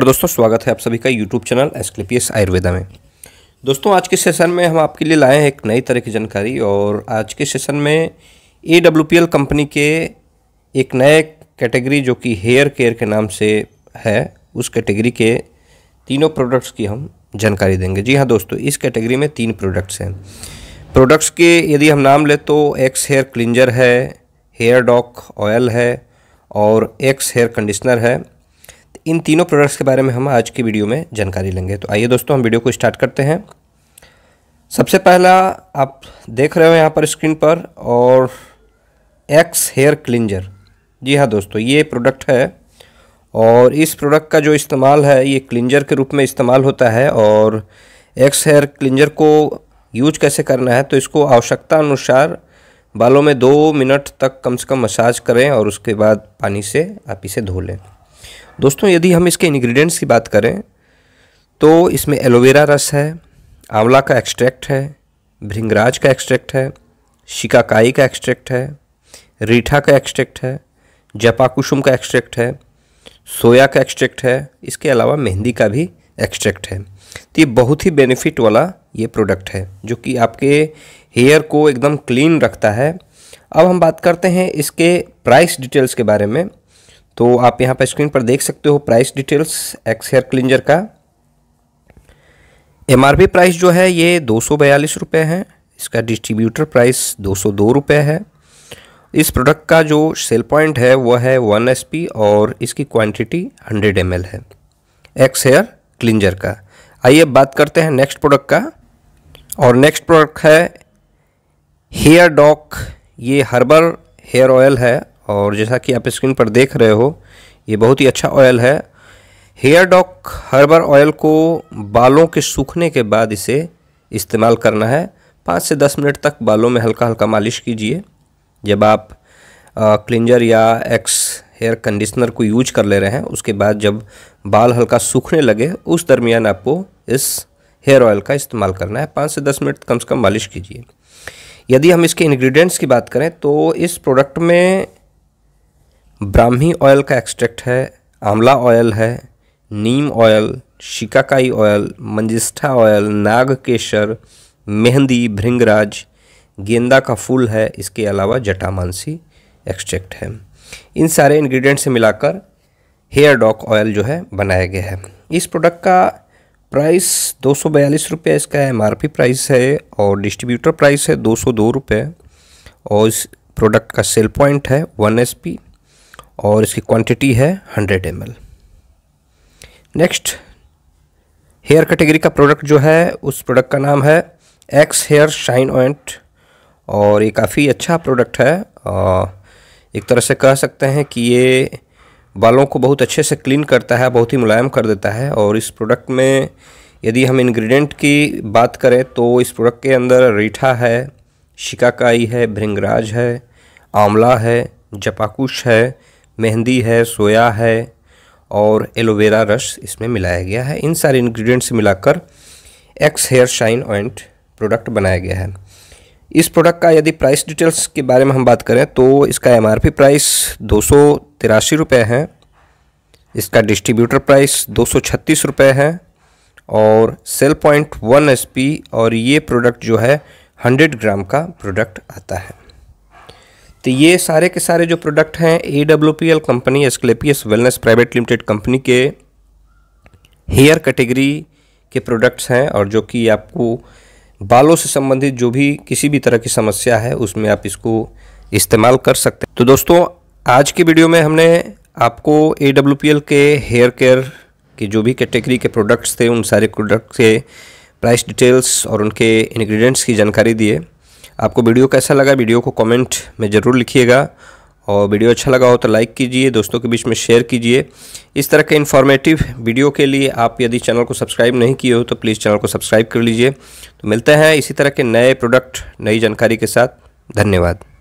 और दोस्तों स्वागत है आप सभी का यूट्यूब चैनल एसक्लिपियस आयुर्वेदा में दोस्तों आज के सेशन में हम आपके लिए लाए हैं एक नई तरह की जानकारी और आज के सेशन में ए कंपनी के एक नए कैटेगरी जो कि हेयर केयर के नाम से है उस कैटेगरी के तीनों प्रोडक्ट्स की हम जानकारी देंगे जी हाँ दोस्तों इस कैटेगरी में तीन प्रोडक्ट्स हैं प्रोडक्ट्स के यदि हम नाम लें तो एक्स हेयर क्लिंजर है हेयर डॉक ऑयल है और एक्स हेयर कंडीशनर है इन तीनों प्रोडक्ट्स के बारे में हम आज की वीडियो में जानकारी लेंगे तो आइए दोस्तों हम वीडियो को स्टार्ट करते हैं सबसे पहला आप देख रहे हो यहाँ पर स्क्रीन पर और एक्स हेयर क्लिंजर जी हाँ दोस्तों ये प्रोडक्ट है और इस प्रोडक्ट का जो इस्तेमाल है ये क्लिंजर के रूप में इस्तेमाल होता है और एक्स हेयर क्लिंजर को यूज कैसे करना है तो इसको आवश्यकता अनुसार बालों में दो मिनट तक कम से कम मसाज करें और उसके बाद पानी से आप इसे धो लें दोस्तों यदि हम इसके इंग्रेडिएंट्स की बात करें तो इसमें एलोवेरा रस है आंवला का एक्सट्रैक्ट है भृंगराज का एक्सट्रैक्ट है शिकाकाई का एक्सट्रैक्ट है रीठा का एक्सट्रैक्ट है जपाकुसुम का एक्सट्रैक्ट है सोया का एक्सट्रैक्ट है इसके अलावा मेहंदी का भी एक्सट्रैक्ट है तो ये बहुत ही बेनिफिट वाला ये प्रोडक्ट है जो कि आपके हेयर को एकदम क्लीन रखता है अब हम बात करते हैं इसके प्राइस डिटेल्स के बारे में तो आप यहाँ पर स्क्रीन पर देख सकते हो price details X hair cleanser का एम प्राइस जो है ये दो सौ बयालीस रुपये है इसका डिस्ट्रीब्यूटर प्राइस दो सौ दो रुपये है इस प्रोडक्ट का जो सेल पॉइंट है वह है वन एस और इसकी क्वांटिटी हंड्रेड एम है एक्स हेयर क्लिंजर का आइए बात करते हैं नेक्स्ट प्रोडक्ट का और नेक्स्ट प्रोडक्ट है हेयर डॉक ये हर्बल हेयर ऑयल है और जैसा कि आप स्क्रीन पर देख रहे हो ये बहुत ही अच्छा ऑयल है हेयर डॉक हर्बल ऑयल को बालों के सूखने के बाद इसे इस्तेमाल करना है पाँच से दस मिनट तक बालों में हल्का हल्का मालिश कीजिए जब आप क्लिंजर या एक्स हेयर कंडीशनर को यूज कर ले रहे हैं उसके बाद जब बाल हल्का सूखने लगे उस दरमियान आपको इस हेयर ऑयल का इस्तेमाल करना है पाँच से दस मिनट कम से कम मालिश कीजिए यदि हम इसके इंग्रेडिएंट्स की बात करें तो इस प्रोडक्ट में ब्राह्मी ऑयल का एक्सट्रैक्ट है आंवला ऑयल है neem oil shikakai oil manjistha oil nagkesar mehndi bhringraj गेंदा का फूल है इसके अलावा जटामानसी एक्सट्रैक्ट है इन सारे इंग्रेडिएंट से मिलाकर हेयर डॉक ऑयल जो है बनाया गया है इस प्रोडक्ट का प्राइस दो सौ बयालीस रुपये इसका एम प्राइस है और डिस्ट्रीब्यूटर प्राइस है दो सौ दो रुपये और इस प्रोडक्ट का सेल पॉइंट है वन एस पी और इसकी क्वांटिटी है 100 एम नेक्स्ट हेयर कैटेगरी का प्रोडक्ट जो है उस प्रोडक्ट का नाम है एक्स हेयर शाइन ऑइंट और ये काफ़ी अच्छा प्रोडक्ट है आ, एक तरह से कह सकते हैं कि ये बालों को बहुत अच्छे से क्लीन करता है बहुत ही मुलायम कर देता है और इस प्रोडक्ट में यदि हम इंग्रेडिएंट की बात करें तो इस प्रोडक्ट के अंदर रीठा है शिकाकाई है भृंगराज है आंवला है जपाकुश है मेहंदी है सोया है और एलोवेरा रस इसमें मिलाया गया है इन सारे इंग्रेडिएंट्स मिलाकर एक्स हेयर शाइन ऑइंट प्रोडक्ट बनाया गया है इस प्रोडक्ट का यदि प्राइस डिटेल्स के बारे में हम बात करें तो इसका एमआरपी प्राइस दो सौ तिरासी रुपये है इसका डिस्ट्रीब्यूटर प्राइस दो सौ छत्तीस रुपये है और सेल पॉइंट वन एस और ये प्रोडक्ट जो है हंड्रेड ग्राम का प्रोडक्ट आता है तो ये सारे के सारे जो प्रोडक्ट हैं A W P L company Asclepius wellness private limited company के हेयर कैटेगरी के प्रोडक्ट्स हैं और जो कि आपको बालों से संबंधित जो भी किसी भी तरह की समस्या है उसमें आप इसको इस्तेमाल कर सकते हैं तो दोस्तों आज की वीडियो में हमने आपको ए डब्ल्यू पी एल के हेयर केयर के जो भी कैटेगरी के प्रोडक्ट्स थे उन सारे प्रोडक्ट के प्राइस डिटेल्स और उनके इन्ग्रीडियंट्स की जानकारी दिए आपको वीडियो कैसा लगा वीडियो को कमेंट में ज़रूर लिखिएगा और वीडियो अच्छा लगा हो तो लाइक कीजिए दोस्तों के बीच में शेयर कीजिए इस तरह के इन्फॉर्मेटिव वीडियो के लिए आप यदि चैनल को सब्सक्राइब नहीं किए हो तो प्लीज़ चैनल को सब्सक्राइब कर लीजिए तो मिलते हैं इसी तरह के नए प्रोडक्ट नई जानकारी के साथ धन्यवाद